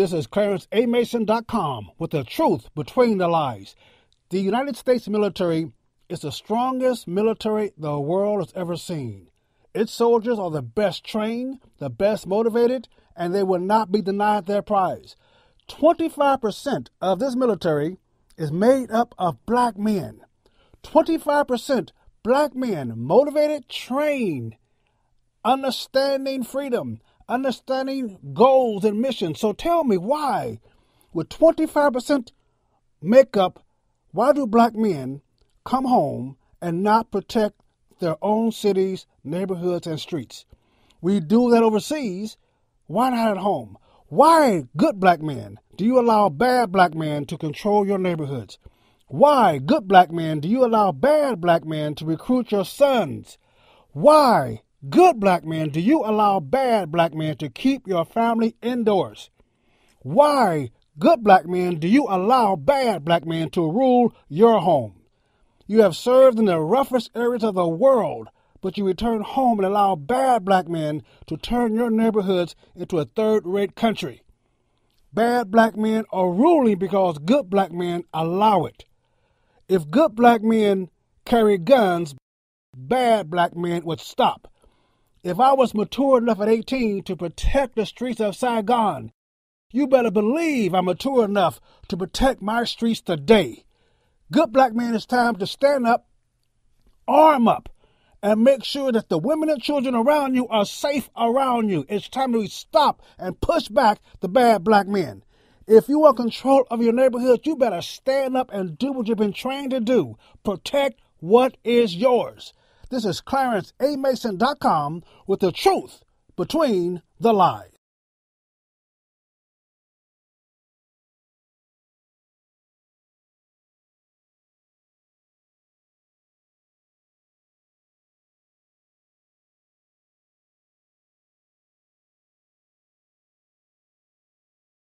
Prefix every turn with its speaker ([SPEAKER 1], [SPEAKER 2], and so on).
[SPEAKER 1] This is ClarenceAMason.com with the truth between the lies. The United States military is the strongest military the world has ever seen. Its soldiers are the best trained, the best motivated, and they will not be denied their prize. 25% of this military is made up of black men. 25% black men, motivated, trained, understanding freedom, understanding goals and missions. So tell me why, with 25% makeup, why do black men come home and not protect their own cities, neighborhoods, and streets? We do that overseas. Why not at home? Why, good black men, do you allow bad black men to control your neighborhoods? Why, good black men, do you allow bad black men to recruit your sons? Why, Good black men, do you allow bad black men to keep your family indoors? Why, good black men, do you allow bad black men to rule your home? You have served in the roughest areas of the world, but you return home and allow bad black men to turn your neighborhoods into a third rate country. Bad black men are ruling because good black men allow it. If good black men carry guns, bad black men would stop. If I was mature enough at 18 to protect the streets of Saigon, you better believe I'm mature enough to protect my streets today. Good black man, it's time to stand up, arm up, and make sure that the women and children around you are safe around you. It's time to stop and push back the bad black men. If you want control of your neighborhood, you better stand up and do what you've been trained to do. Protect what is yours. This is ClarenceAMason.com with the truth between the lies.